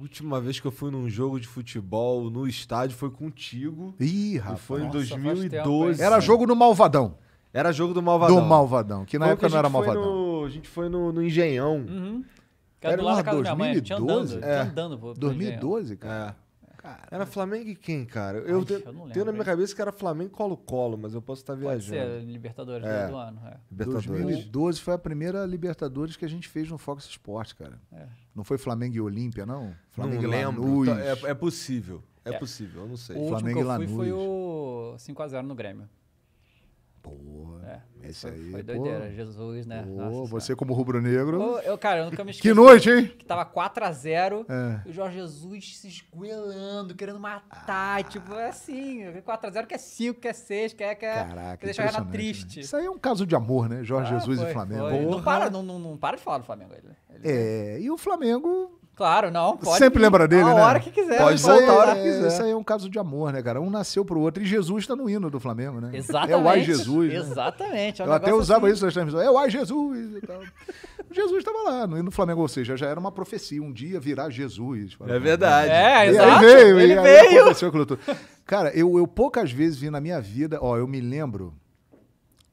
Última vez que eu fui num jogo de futebol no estádio foi contigo. Ih, rapaz. E foi em 2012. Tempo, era jogo no Malvadão. Era jogo do Malvadão. Do Malvadão, que na época que não era Malvadão. No, a gente foi no, no Engenhão. Uhum. Era, da lá 2012? Andando, é. andando, pô, 2012, cara. É. Caramba. Era Flamengo e quem, cara? Eu, Ai, te, eu tenho na minha cabeça que era Flamengo Colo-Colo, mas eu posso estar Pode viajando. ser, Libertadores é. do ano. É. Libertadores. 2012 foi a primeira Libertadores que a gente fez no Fox Sports cara. É. Não foi Flamengo e Olímpia, não? Flamengo não e Lanús. Lembro. Tá, é, é possível, é, é, possível, eu não sei. O Flamengo último que eu fui foi o 5x0 no Grêmio. Pô, é, esse foi, aí, foi doideira, pô. Jesus, né? Pô, Nossa, você cara. como rubro-negro. Eu, cara, eu nunca me esqueci. que noite, hein? Que tava 4x0 é. e o Jorge Jesus se esgoelando, querendo matar. Ah. Tipo, é assim, 4x0 quer 5, quer 6, quer, quer, Caraca, quer ela triste. Né? Isso aí é um caso de amor, né? Jorge ah, Jesus foi, e Flamengo. Não para, não, não, para de falar do Flamengo. Ele, ele... É, e o Flamengo Claro, não. Pode Sempre lembra dele, a né? A hora que quiser. Pode voltar aí, a hora que é, quiser. Isso aí é um caso de amor, né, cara? Um nasceu pro outro. E Jesus tá no hino do Flamengo, né? Exatamente. É o Ai Jesus. Né? Exatamente. É um Eu até usava assim. isso nas transmissões. É o Ai Jesus e tal. Jesus estava lá no hino do Flamengo, ou seja, já era uma profecia. Um dia virá Jesus. É verdade. É, é exato. Aí veio, Ele veio. aconteceu Cara, eu, eu poucas vezes vi na minha vida... Ó, eu me lembro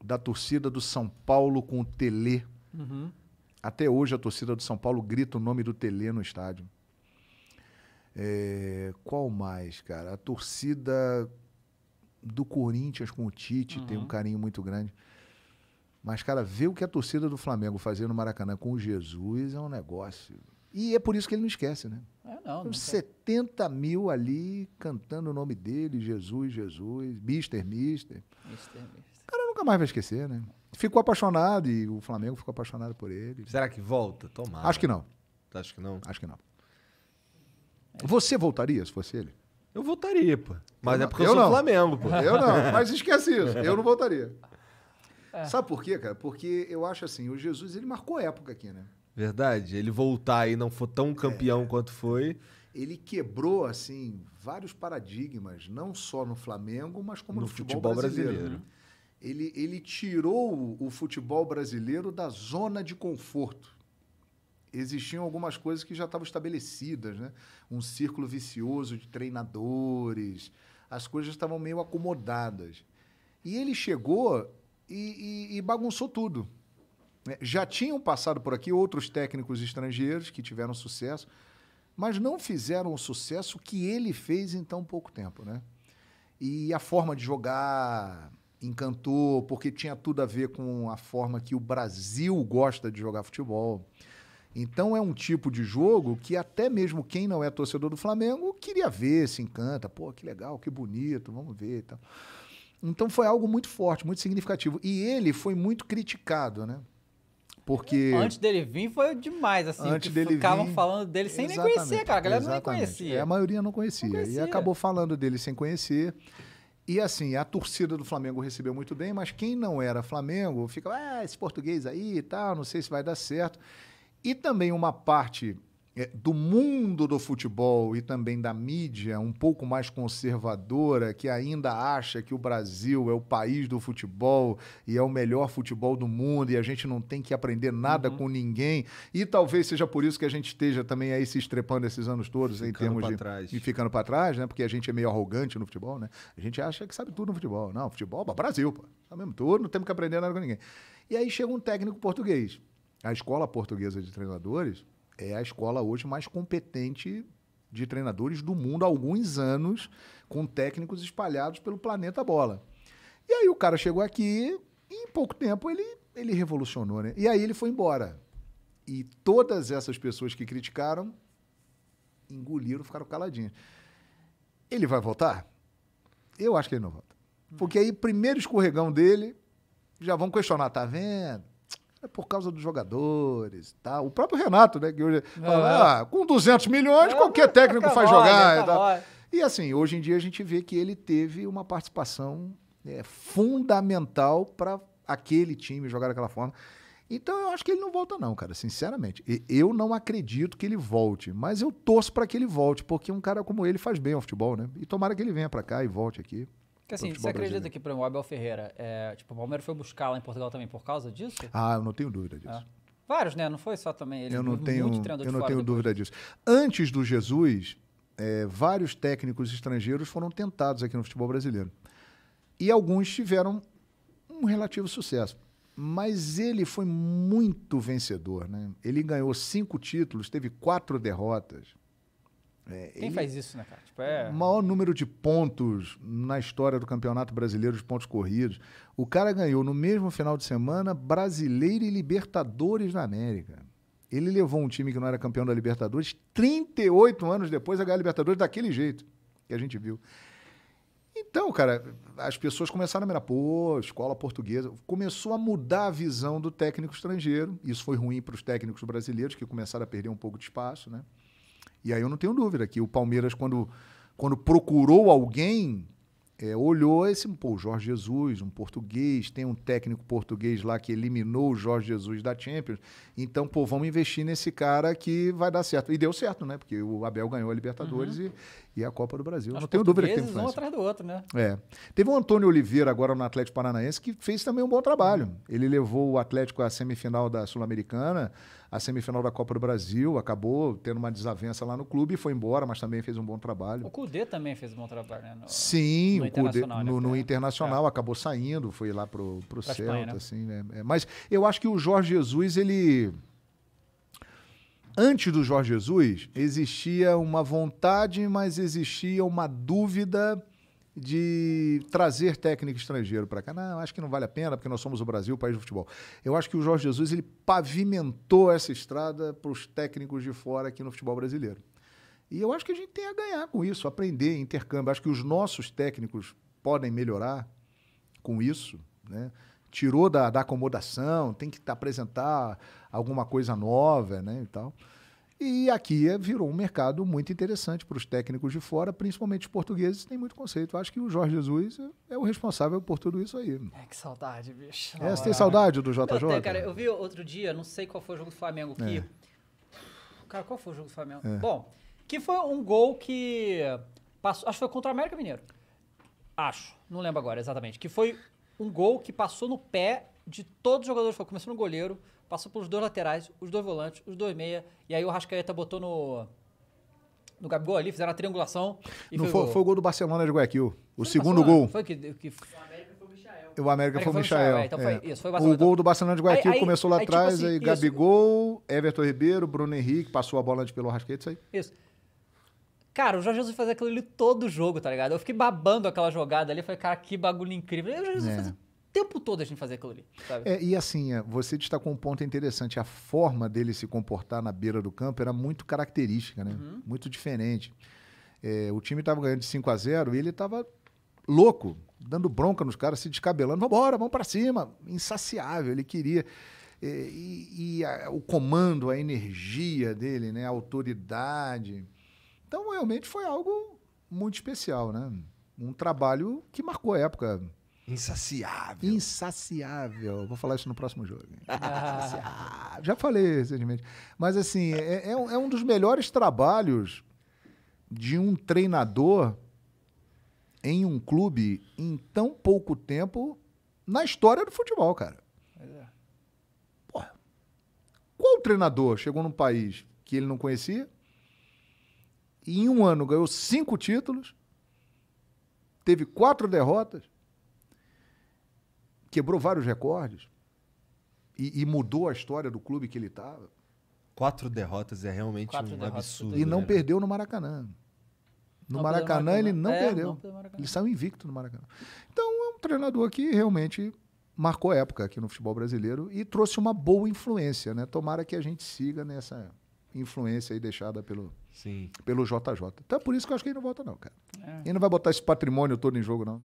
da torcida do São Paulo com o Tele. Uhum. Até hoje a torcida do São Paulo grita o nome do Tele no estádio. É, qual mais, cara? A torcida do Corinthians com o Tite uhum. tem um uhum. carinho muito grande. Mas, cara, ver o que a torcida do Flamengo fazia no Maracanã com o Jesus é um negócio. E é por isso que ele não esquece, né? É, não, não 70 mil ali cantando o nome dele, Jesus, Jesus, Mister, Mister. Mister, Mister. O cara nunca mais vai esquecer, né? ficou apaixonado e o Flamengo ficou apaixonado por ele. Será que volta? Tomara. Acho que não. Acho que não? Acho que não. Você voltaria se fosse ele? Eu voltaria, pô. Mas eu é porque não. eu, sou não. Flamengo, pô. Eu não, mas esquece isso. Eu não voltaria. É. Sabe por quê, cara? Porque eu acho assim, o Jesus, ele marcou época aqui, né? Verdade. Ele voltar e não for tão campeão é. quanto foi ele quebrou assim vários paradigmas, não só no Flamengo, mas como no, no futebol, futebol brasileiro. brasileiro. Uhum ele, ele tirou o futebol brasileiro da zona de conforto. Existiam algumas coisas que já estavam estabelecidas, né? Um círculo vicioso de treinadores, as coisas estavam meio acomodadas. E ele chegou e, e, e bagunçou tudo. É, já tinham passado por aqui outros técnicos estrangeiros que tiveram sucesso, mas não fizeram o sucesso que ele fez em tão pouco tempo, né? E a forma de jogar, encantou porque tinha tudo a ver com a forma que o Brasil gosta de jogar futebol. Então é um tipo de jogo que até mesmo quem não é torcedor do Flamengo queria ver, se encanta, pô, que legal, que bonito, vamos ver, tal. Então foi algo muito forte, muito significativo. E ele foi muito criticado, né? Porque. Antes dele vir foi demais, assim. Antes dele ficavam vir, falando dele sem nem conhecer, cara. A galera exatamente. não nem conhecia. É, a maioria não conhecia, não conhecia. E acabou falando dele sem conhecer. E assim, a torcida do Flamengo recebeu muito bem, mas quem não era Flamengo fica, ah, esse português aí e tá, tal, não sei se vai dar certo. E também uma parte é, do mundo do futebol e também da mídia um pouco mais conservadora, que ainda acha que o Brasil é o país do futebol e é o melhor futebol do mundo e a gente não tem que aprender nada uhum. com ninguém. E talvez seja por isso que a gente esteja também aí se estrepando esses anos todos ficando em termos de. Trás. E ficando para trás, né? Porque a gente é meio arrogante no futebol, né? A gente acha que sabe tudo no futebol. Não, futebol, pô, é Brasil, pô. Sabe tá mesmo tudo, não temos que aprender nada com ninguém. E aí chega um técnico português. A escola portuguesa de treinadores é a escola hoje mais competente de treinadores do mundo há alguns anos, com técnicos espalhados pelo planeta bola. E aí o cara chegou aqui e em pouco tempo ele, ele revolucionou, né? E aí ele foi embora. E todas essas pessoas que criticaram engoliram, ficaram caladinhas. Ele vai voltar? Eu acho que ele não volta. Porque aí, primeiro escorregão dele, já vão questionar, tá vendo? É por causa dos jogadores tá? O próprio Renato, né? Que hoje fala, é. ah, com 200 milhões, é, qualquer é técnico faz jogar. e, tal. e assim, hoje em dia a gente vê que ele teve uma participação fundamental para aquele time jogar daquela forma. Então eu acho que ele não volta, não, cara, sinceramente. eu não acredito que ele volte, mas eu torço para que ele volte, porque um cara como ele faz bem ao futebol, né? E tomara que ele venha para cá e volte aqui. Porque assim, você acredita brasileiro. que, por exemplo, o Abel Ferreira, é, tipo, o Palmeiras foi buscar lá em Portugal também por causa disso? Ah, eu não tenho dúvida é. disso. É. Vários, né? Não foi só também ele. Eu não tenho, eu não tenho dúvida disso. Antes do Jesus, é, vários técnicos estrangeiros foram tentados aqui no futebol brasileiro. E alguns tiveram um relativo sucesso. Mas ele foi muito vencedor, né? Ele ganhou cinco títulos, teve quatro derrotas. É, Quem faz isso, né, cara? Tipo, é... Maior número de pontos na história do Campeonato Brasileiro de pontos corridos. O cara ganhou no mesmo final de semana Brasileiro e Libertadores na América. Ele levou um time que não era campeão da Libertadores 38 anos depois a ganhar a Libertadores daquele jeito que a gente viu. Então, cara, as pessoas começaram a mirar, pô, escola portuguesa. Começou a mudar a visão do técnico estrangeiro. Isso foi ruim para os técnicos brasileiros, que começaram a perder um pouco de espaço, né? E aí eu não tenho dúvida que o Palmeiras, quando, quando procurou alguém, é, olhou esse, pô, Jorge Jesus, um português, tem um técnico português lá que eliminou o Jorge Jesus da Champions. Então, pô, vamos investir nesse cara que vai dar certo. E deu certo, né? Porque o Abel ganhou a Libertadores uhum e a Copa do Brasil. Os não tenho dúvida que tem influência. um atrás do outro, né? É. Teve o Antônio Oliveira agora no Atlético Paranaense que fez também um bom trabalho. Ele levou o Atlético à semifinal da Sul-Americana, à semifinal da Copa do Brasil, acabou tendo uma desavença lá no clube e foi embora, mas também fez um bom trabalho. O Cudê também fez um bom trabalho, né? No, Sim, no o Cudê, né? no, é. Internacional é. acabou saindo, foi lá pro, pro Celta, Espanha, né? assim, né? É, mas eu acho que o Jorge Jesus, ele antes do Jorge Jesus, existia uma vontade, mas existia uma dúvida de trazer técnico estrangeiro para cá. Não, acho que não vale a pena, porque nós somos o Brasil, o país do futebol. Eu acho que o Jorge Jesus ele pavimentou essa estrada para os técnicos de fora aqui no futebol brasileiro. E eu acho que a gente tem a ganhar com isso, aprender, intercâmbio. Acho que os nossos técnicos podem melhorar com isso, né? tirou da, da acomodação, tem que apresentar alguma coisa nova, né, e tal. E aqui é, virou um mercado muito interessante para os técnicos de fora, principalmente os portugueses, tem muito conceito. Acho que o Jorge Jesus é, é o responsável por tudo isso aí. É, que saudade, bicho. É, você tem saudade do JJ? Eu tenho, cara. Eu vi outro dia, não sei qual foi o jogo do Flamengo, que... É. Cara, qual foi o jogo do Flamengo? É. Bom, que foi um gol que... Passou, acho que foi contra o América Mineiro. Acho, não lembro agora exatamente. Que foi um gol que passou no pé de todos os jogadores. começou no goleiro, passou pelos dois laterais, os dois volantes, os dois meia. E aí o Rascaeta botou no, no Gabigol ali, fizeram a triangulação. Não foi, foi, o foi, o gol do Barcelona de Guayaquil. O segundo Barcelona? gol. Foi que, que... O América foi o Michael. O América, foi o o, gol do Barcelona de Guayaquil aí, começou lá atrás, aí, tipo assim, aí Gabigol, Everton Ribeiro, Bruno Henrique, passou a bola de pelo Rasquete, isso aí. Isso. Cara, o Jorge Jesus fazia aquilo ali todo jogo, tá ligado? Eu fiquei babando aquela jogada ali, falei, cara, que bagulho incrível. E o Jorge Jesus é. o tempo todo a gente fazia aquilo ali, sabe? É, e assim, é, você destacou um ponto interessante. A forma dele se comportar na beira do campo era muito característica, né? Uhum. Muito diferente. É, o time estava ganhando de 5 a 0 e ele estava louco, dando bronca nos caras, se descabelando. Vambora, vamos para cima. Insaciável, ele queria... E, é, e, e a, o comando, a energia dele, né? a autoridade... Então, realmente foi algo muito especial, né? Um trabalho que marcou a época. Insaciável. Insaciável. Vou falar isso no próximo jogo. Insaciável. Já falei recentemente. Mas, assim, é, é, é um dos melhores trabalhos de um treinador em um clube em tão pouco tempo na história do futebol, cara. É. Porra. Qual treinador chegou num país que ele não conhecia, e em um ano ganhou cinco títulos, teve quatro derrotas, quebrou vários recordes e, e mudou a história do clube que ele estava. Quatro derrotas é realmente quatro um absurdo. E não né? perdeu no Maracanã. No Maracanã, Maracanã, ele não é, perdeu. Não ele saiu invicto no Maracanã. Então é um treinador que realmente marcou época aqui no futebol brasileiro e trouxe uma boa influência, né? Tomara que a gente siga nessa influência aí deixada pelo, Sim. pelo JJ. Então é por isso que eu acho que ele não vota, não, cara. É. Ele não vai botar esse patrimônio todo em jogo, não.